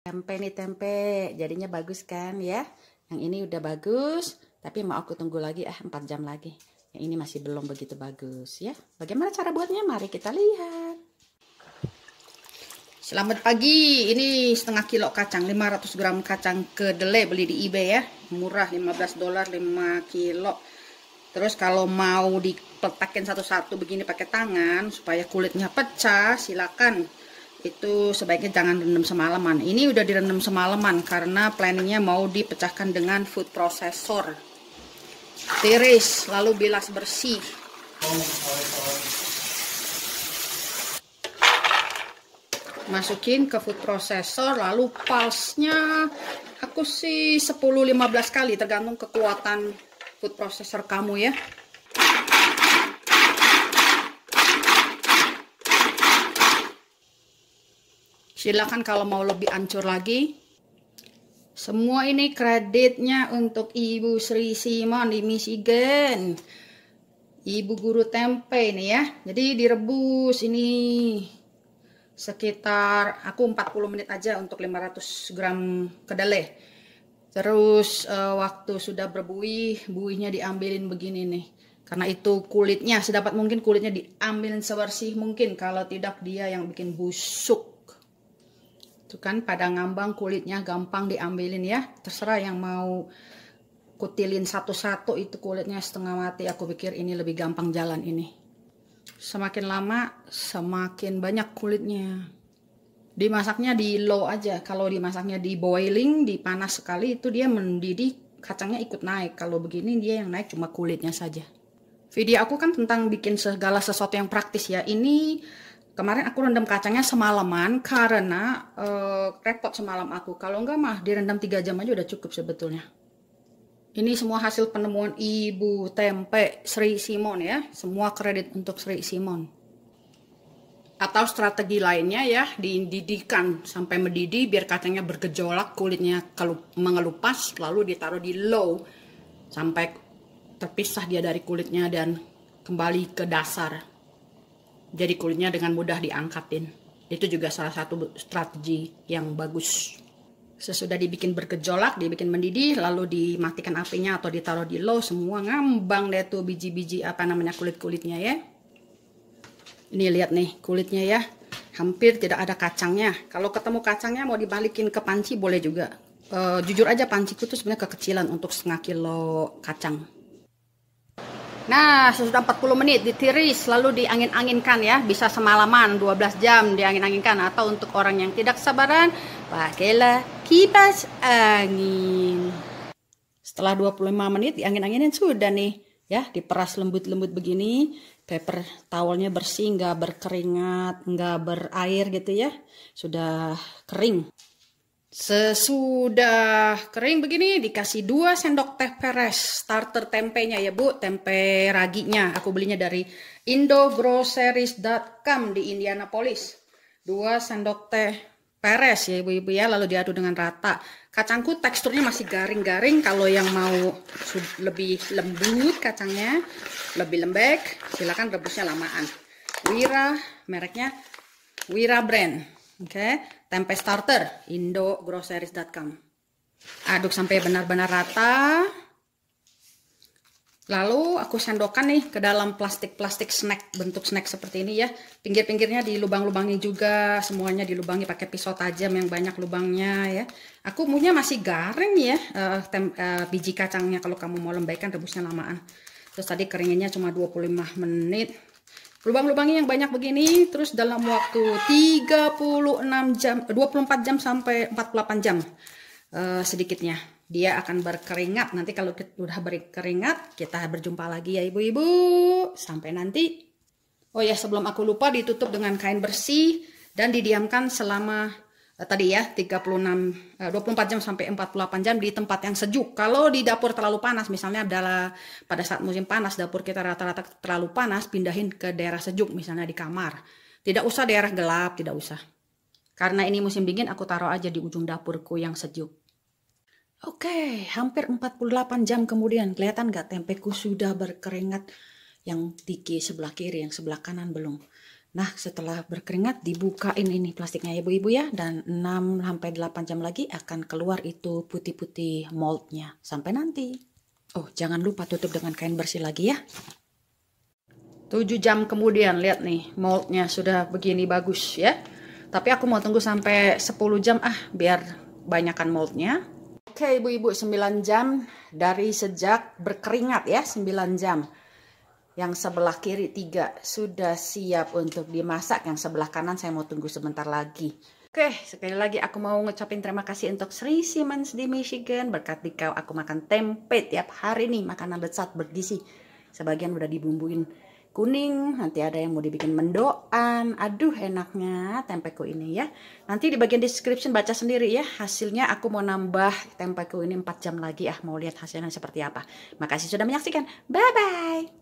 tempe nih tempe jadinya bagus kan ya yang ini udah bagus tapi mau aku tunggu lagi ah 4 jam lagi yang ini masih belum begitu bagus ya bagaimana cara buatnya mari kita lihat selamat pagi ini setengah kilo kacang 500 gram kacang kedelai beli di ebay ya murah 15 dolar 5 kilo terus kalau mau dipetakin satu-satu begini pakai tangan supaya kulitnya pecah silakan itu sebaiknya jangan rendam semalaman. Ini udah direndam semalaman karena planningnya mau dipecahkan dengan food processor. Tiris, lalu bilas bersih. Masukin ke food processor, lalu pulse-nya aku sih 10-15 kali tergantung kekuatan food processor kamu ya. Silahkan kalau mau lebih ancur lagi. Semua ini kreditnya untuk Ibu Sri Simon di Michigan. Ibu guru tempe ini ya. Jadi direbus ini sekitar aku 40 menit aja untuk 500 gram kedelai. Terus eh, waktu sudah berbuih, buihnya diambilin begini nih. Karena itu kulitnya sedapat mungkin kulitnya diambilin sebersih mungkin kalau tidak dia yang bikin busuk. Itu kan pada ngambang kulitnya gampang diambilin ya. Terserah yang mau kutilin satu-satu itu kulitnya setengah mati. Aku pikir ini lebih gampang jalan ini. Semakin lama semakin banyak kulitnya. Dimasaknya di low aja. Kalau dimasaknya di boiling, di panas sekali itu dia mendidih kacangnya ikut naik. Kalau begini dia yang naik cuma kulitnya saja. Video aku kan tentang bikin segala sesuatu yang praktis ya. Ini kemarin aku rendam kacangnya semalaman karena uh, repot semalam aku. Kalau enggak mah direndam 3 jam aja udah cukup sebetulnya. Ini semua hasil penemuan Ibu Tempe Sri Simon ya. Semua kredit untuk Sri Simon. Atau strategi lainnya ya, dididikan sampai mendidih biar kacangnya bergejolak, kulitnya mengelupas, lalu ditaruh di low sampai terpisah dia dari kulitnya dan kembali ke dasar jadi kulitnya dengan mudah diangkatin. Itu juga salah satu strategi yang bagus. Sesudah dibikin bergejolak, dibikin mendidih, lalu dimatikan apinya atau ditaruh di low, semua ngambang deh tuh biji-biji apa namanya kulit-kulitnya ya. Ini lihat nih kulitnya ya, hampir tidak ada kacangnya. Kalau ketemu kacangnya mau dibalikin ke panci boleh juga. E, jujur aja panciku tuh sebenarnya kekecilan untuk setengah kilo kacang Nah, sesudah 40 menit ditiris lalu diangin-anginkan ya, bisa semalaman 12 jam diangin-anginkan atau untuk orang yang tidak sabaran, pakailah kipas angin. Setelah 25 menit diangin-anginin sudah nih ya, diperas lembut-lembut begini, paper towelnya bersih, nggak berkeringat, nggak berair gitu ya, sudah kering. Sesudah kering begini dikasih 2 sendok teh peres starter tempenya ya Bu, tempe raginya. Aku belinya dari indogroceries.com di Indianapolis. 2 sendok teh peres ya Ibu-ibu ya, lalu diaduk dengan rata. Kacangku teksturnya masih garing-garing kalau yang mau lebih lembut kacangnya, lebih lembek, silakan rebusnya lamaan. Wira mereknya Wira Brand. Oke, okay. tempe starter indogroceries.com. Aduk sampai benar-benar rata. Lalu aku sendokan nih ke dalam plastik-plastik snack bentuk snack seperti ini ya. Pinggir-pinggirnya di lubang lubangi juga, semuanya dilubangi pakai pisau tajam yang banyak lubangnya ya. Aku punya masih garing ya uh, tem uh, biji kacangnya kalau kamu mau lembaikan rebusnya lamaan. Terus tadi keringinnya cuma 25 menit lubang-lubangnya yang banyak begini terus dalam waktu 36 jam 24 jam sampai 48 jam uh, sedikitnya dia akan berkeringat nanti kalau kita, udah berkeringat kita berjumpa lagi ya ibu-ibu sampai nanti oh ya sebelum aku lupa ditutup dengan kain bersih dan didiamkan selama Eh, tadi ya 36 24 eh, jam sampai 48 jam di tempat yang sejuk. Kalau di dapur terlalu panas misalnya adalah pada saat musim panas dapur kita rata-rata terlalu panas pindahin ke daerah sejuk misalnya di kamar. Tidak usah daerah gelap, tidak usah. Karena ini musim dingin aku taruh aja di ujung dapurku yang sejuk. Oke, hampir 48 jam kemudian kelihatan nggak tempeku sudah berkeringat yang tiki sebelah kiri, yang sebelah kanan belum. Nah, setelah berkeringat dibukain ini plastiknya ya ibu ibu ya dan 6 sampai 8 jam lagi akan keluar itu putih-putih moldnya. Sampai nanti. Oh, jangan lupa tutup dengan kain bersih lagi ya. 7 jam kemudian lihat nih moldnya sudah begini bagus ya. Tapi aku mau tunggu sampai 10 jam ah biar banyakan moldnya. Oke, Ibu-ibu 9 jam dari sejak berkeringat ya, 9 jam yang sebelah kiri tiga sudah siap untuk dimasak yang sebelah kanan saya mau tunggu sebentar lagi Oke, sekali lagi aku mau ngecapin terima kasih untuk Sri Simmons di Michigan. Berkat dikau aku makan tempe tiap hari nih, makanan lezat bergizi. Sebagian udah dibumbuin kuning, nanti ada yang mau dibikin mendoan. Aduh, enaknya tempeku ini ya. Nanti di bagian description baca sendiri ya. Hasilnya aku mau nambah tempeku ini 4 jam lagi ah, mau lihat hasilnya seperti apa. Makasih sudah menyaksikan. Bye bye.